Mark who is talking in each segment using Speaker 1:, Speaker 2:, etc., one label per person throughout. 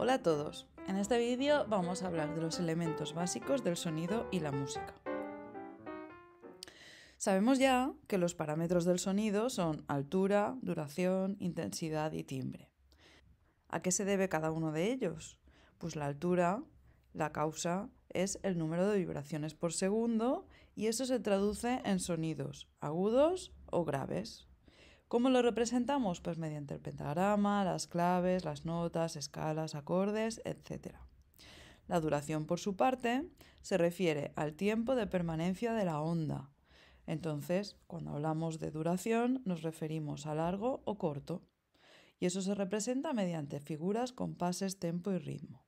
Speaker 1: Hola a todos, en este vídeo vamos a hablar de los elementos básicos del sonido y la música. Sabemos ya que los parámetros del sonido son altura, duración, intensidad y timbre. ¿A qué se debe cada uno de ellos? Pues la altura, la causa, es el número de vibraciones por segundo y eso se traduce en sonidos agudos o graves. ¿Cómo lo representamos? Pues mediante el pentagrama, las claves, las notas, escalas, acordes, etc. La duración, por su parte, se refiere al tiempo de permanencia de la onda. Entonces, cuando hablamos de duración, nos referimos a largo o corto. Y eso se representa mediante figuras, compases, tempo y ritmo.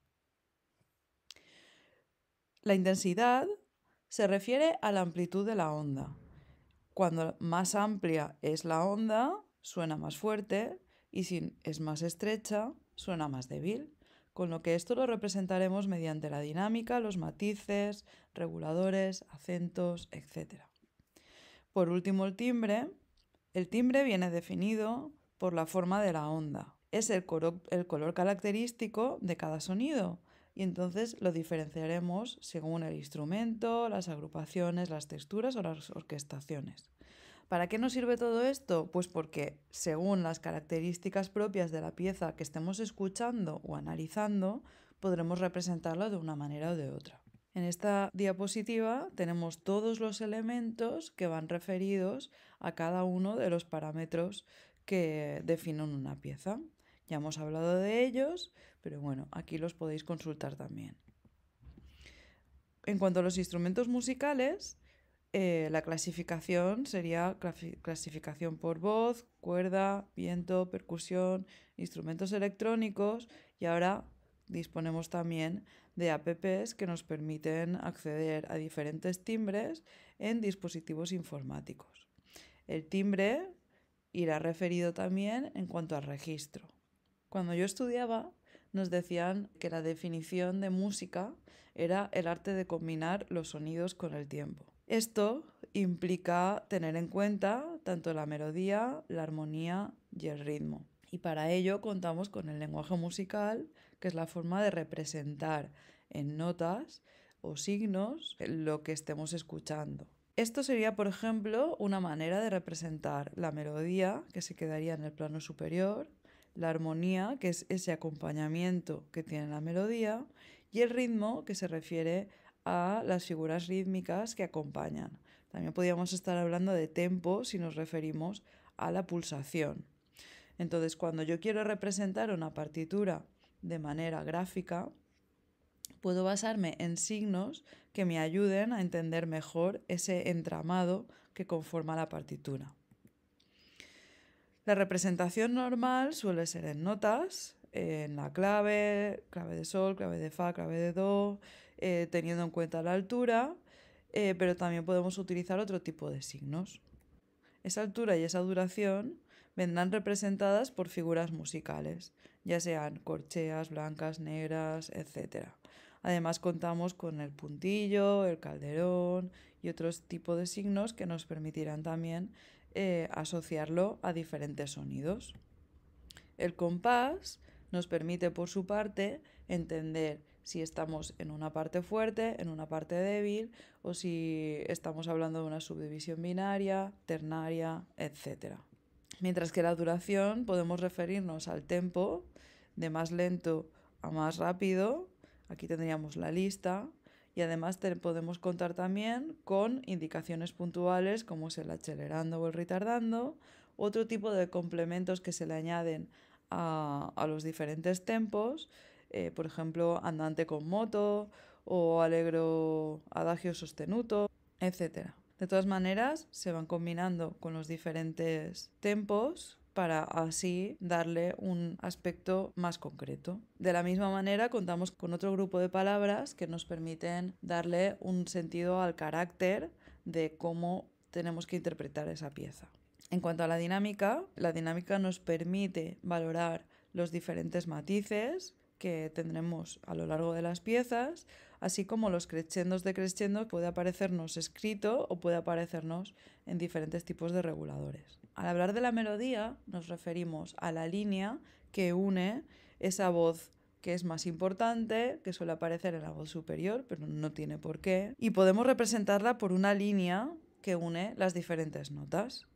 Speaker 1: La intensidad se refiere a la amplitud de la onda, cuando más amplia es la onda, suena más fuerte y si es más estrecha, suena más débil. Con lo que esto lo representaremos mediante la dinámica, los matices, reguladores, acentos, etc. Por último, el timbre. El timbre viene definido por la forma de la onda. Es el, el color característico de cada sonido, y entonces lo diferenciaremos según el instrumento, las agrupaciones, las texturas o las orquestaciones. ¿Para qué nos sirve todo esto? Pues porque según las características propias de la pieza que estemos escuchando o analizando, podremos representarla de una manera o de otra. En esta diapositiva tenemos todos los elementos que van referidos a cada uno de los parámetros que definen una pieza. Ya hemos hablado de ellos, pero bueno, aquí los podéis consultar también. En cuanto a los instrumentos musicales, eh, la clasificación sería clasificación por voz, cuerda, viento, percusión, instrumentos electrónicos y ahora disponemos también de apps que nos permiten acceder a diferentes timbres en dispositivos informáticos. El timbre irá referido también en cuanto al registro. Cuando yo estudiaba, nos decían que la definición de música era el arte de combinar los sonidos con el tiempo. Esto implica tener en cuenta tanto la melodía, la armonía y el ritmo. Y para ello contamos con el lenguaje musical, que es la forma de representar en notas o signos lo que estemos escuchando. Esto sería, por ejemplo, una manera de representar la melodía, que se quedaría en el plano superior, la armonía, que es ese acompañamiento que tiene la melodía, y el ritmo, que se refiere a las figuras rítmicas que acompañan. También podríamos estar hablando de tempo si nos referimos a la pulsación. Entonces, cuando yo quiero representar una partitura de manera gráfica, puedo basarme en signos que me ayuden a entender mejor ese entramado que conforma la partitura. La representación normal suele ser en notas, en la clave, clave de sol, clave de fa, clave de do, eh, teniendo en cuenta la altura, eh, pero también podemos utilizar otro tipo de signos. Esa altura y esa duración vendrán representadas por figuras musicales, ya sean corcheas, blancas, negras, etc. Además contamos con el puntillo, el calderón y otros tipos de signos que nos permitirán también eh, asociarlo a diferentes sonidos. El compás nos permite, por su parte, entender si estamos en una parte fuerte, en una parte débil, o si estamos hablando de una subdivisión binaria, ternaria, etc. Mientras que la duración podemos referirnos al tempo, de más lento a más rápido, aquí tendríamos la lista, y además podemos contar también con indicaciones puntuales como es el acelerando o el retardando, otro tipo de complementos que se le añaden a, los diferentes tempos, eh, por ejemplo andante con moto o alegro adagio sostenuto, etc. De todas maneras, se van combinando con los diferentes tempos para así darle un aspecto más concreto. De la misma manera, contamos con otro grupo de palabras que nos permiten darle un sentido al carácter de cómo tenemos que interpretar esa pieza. En cuanto a la dinámica, la dinámica nos permite valorar los diferentes matices que tendremos a lo largo de las piezas, así como los crescendos de crescendos puede aparecernos escrito o puede aparecernos en diferentes tipos de reguladores. Al hablar de la melodía nos referimos a la línea que une esa voz que es más importante, que suele aparecer en la voz superior, pero no tiene por qué, y podemos representarla por una línea que une las diferentes notas.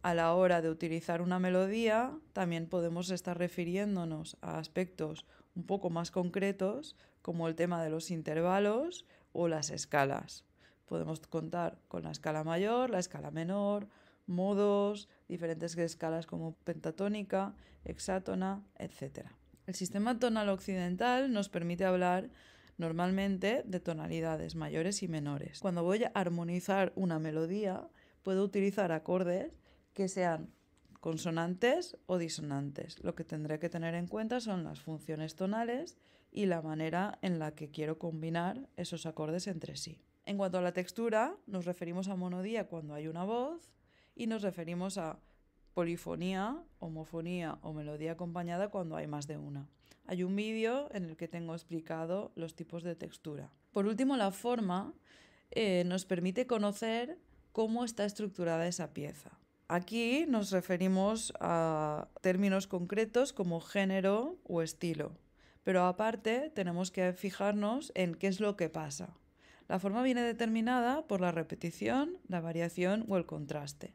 Speaker 1: A la hora de utilizar una melodía, también podemos estar refiriéndonos a aspectos un poco más concretos, como el tema de los intervalos o las escalas. Podemos contar con la escala mayor, la escala menor modos, diferentes escalas como pentatónica, hexátona, etc. El sistema tonal occidental nos permite hablar normalmente de tonalidades mayores y menores. Cuando voy a armonizar una melodía, puedo utilizar acordes que sean consonantes o disonantes. Lo que tendré que tener en cuenta son las funciones tonales y la manera en la que quiero combinar esos acordes entre sí. En cuanto a la textura, nos referimos a monodía cuando hay una voz y nos referimos a polifonía, homofonía o melodía acompañada cuando hay más de una. Hay un vídeo en el que tengo explicado los tipos de textura. Por último, la forma eh, nos permite conocer cómo está estructurada esa pieza. Aquí nos referimos a términos concretos como género o estilo, pero aparte tenemos que fijarnos en qué es lo que pasa. La forma viene determinada por la repetición, la variación o el contraste.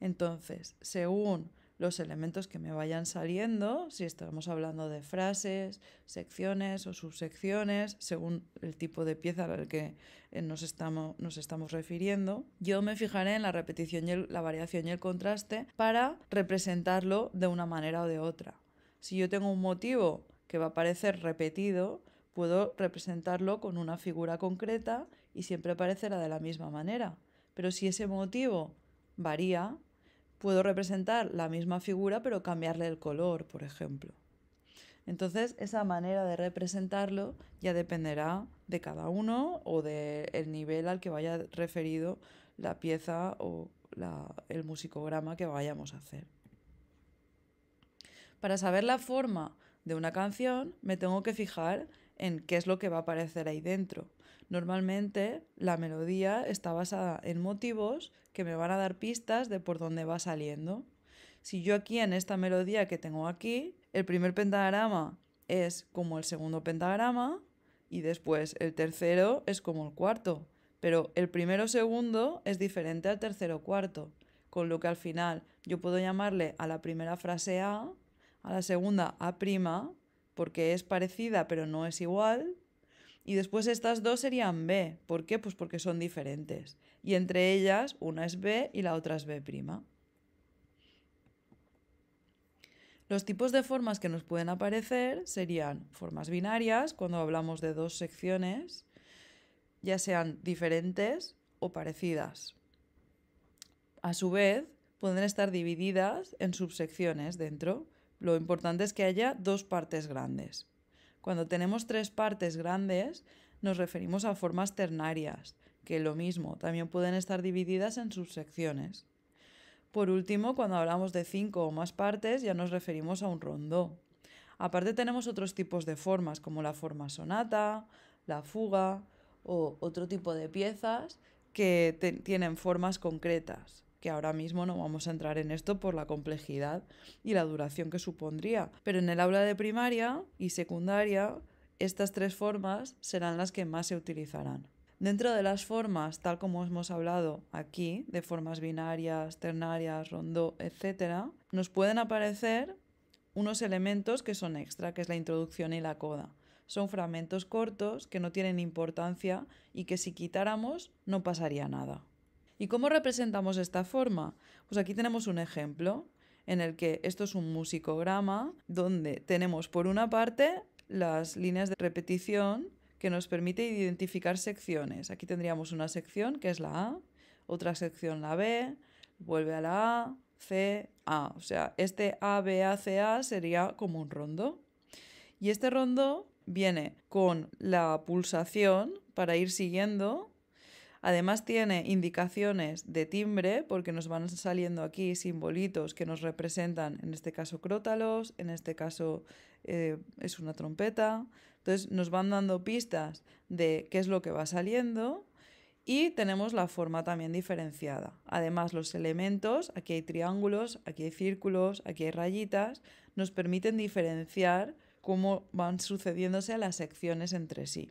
Speaker 1: Entonces, según los elementos que me vayan saliendo, si estamos hablando de frases, secciones o subsecciones, según el tipo de pieza al que eh, nos estamos, refiriendo, yo me fijaré en la repetición y la variación y el contraste para representarlo de una manera o de otra. Si yo tengo un motivo que va a parecer repetido, puedo representarlo con una figura concreta y siempre aparecerá de la misma manera. Pero si ese motivo varía, puedo representar la misma figura pero cambiarle el color, por ejemplo. Entonces, esa manera de representarlo ya dependerá de cada uno o del nivel al que vaya referido la pieza o el musicograma que vayamos a hacer. Para saber la forma de una canción, me tengo que fijar en qué es lo que va a aparecer ahí dentro. Normalmente la melodía está basada en motivos que me van a dar pistas de por dónde va saliendo. Si yo aquí en esta melodía que tengo aquí, el primer pentagrama es como el segundo pentagrama y después el tercero es como el cuarto, pero el primero segundo es diferente al tercero cuarto, con lo que al final yo puedo llamarle a la primera frase A, a la segunda A' porque es parecida pero no es igual. Y después estas dos serían B. ¿Por qué? Pues porque son diferentes. Y entre ellas una es B y la otra es B'. Los tipos de formas que nos pueden aparecer serían formas binarias, cuando hablamos de dos secciones, ya sean diferentes o parecidas. A su vez, pueden estar divididas en subsecciones dentro, lo importante es que haya dos partes grandes. Cuando tenemos tres partes grandes, nos referimos a formas ternarias, que lo mismo, también pueden estar divididas en subsecciones. Por último, cuando hablamos de cinco o más partes, ya nos referimos a un rondó. Aparte tenemos otros tipos de formas, como la forma sonata, la fuga o otro tipo de piezas que tienen formas concretas que ahora mismo no vamos a entrar en esto por la complejidad y la duración que supondría. Pero en el aula de primaria y secundaria, estas tres formas serán las que más se utilizarán. Dentro de las formas, tal como hemos hablado aquí, de formas binarias, ternarias, rondó, etc., nos pueden aparecer unos elementos que son extra, que es la introducción y la coda. Son fragmentos cortos que no tienen importancia y que si quitáramos no pasaría nada. ¿Y cómo representamos esta forma? Pues aquí tenemos un ejemplo en el que esto es un musicograma donde tenemos por una parte las líneas de repetición que nos permite identificar secciones. Aquí tendríamos una sección que es la A, otra sección la B, vuelve a la A, C, A. O sea, este A, B, A, C, A sería como un rondo. Y este rondo viene con la pulsación para ir siguiendo Además tiene indicaciones de timbre, porque nos van saliendo aquí simbolitos que nos representan, en este caso crótalos, en este caso eh, es una trompeta. Entonces nos van dando pistas de qué es lo que va saliendo y tenemos la forma también diferenciada. Además, los elementos, aquí hay triángulos, aquí hay círculos, aquí hay rayitas, nos permiten diferenciar cómo van sucediéndose las secciones entre sí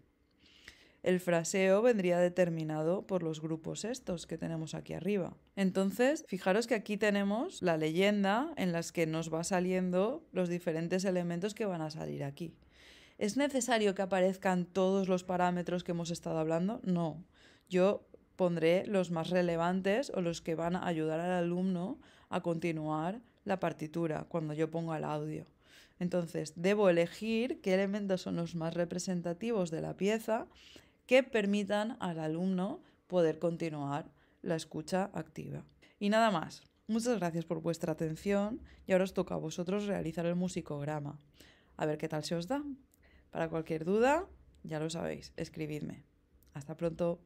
Speaker 1: el fraseo vendría determinado por los grupos estos que tenemos aquí arriba. Entonces, fijaros que aquí tenemos la leyenda en las que nos va saliendo los diferentes elementos que van a salir aquí. ¿Es necesario que aparezcan todos los parámetros que hemos estado hablando? No. Yo pondré los más relevantes o los que van a ayudar al alumno a continuar la partitura cuando yo ponga el audio. Entonces, debo elegir qué elementos son los más representativos de la pieza que permitan al alumno poder continuar la escucha activa. Y nada más. Muchas gracias por vuestra atención y ahora os toca a vosotros realizar el musicograma. A ver qué tal se os da. Para cualquier duda, ya lo sabéis, escribidme. Hasta pronto.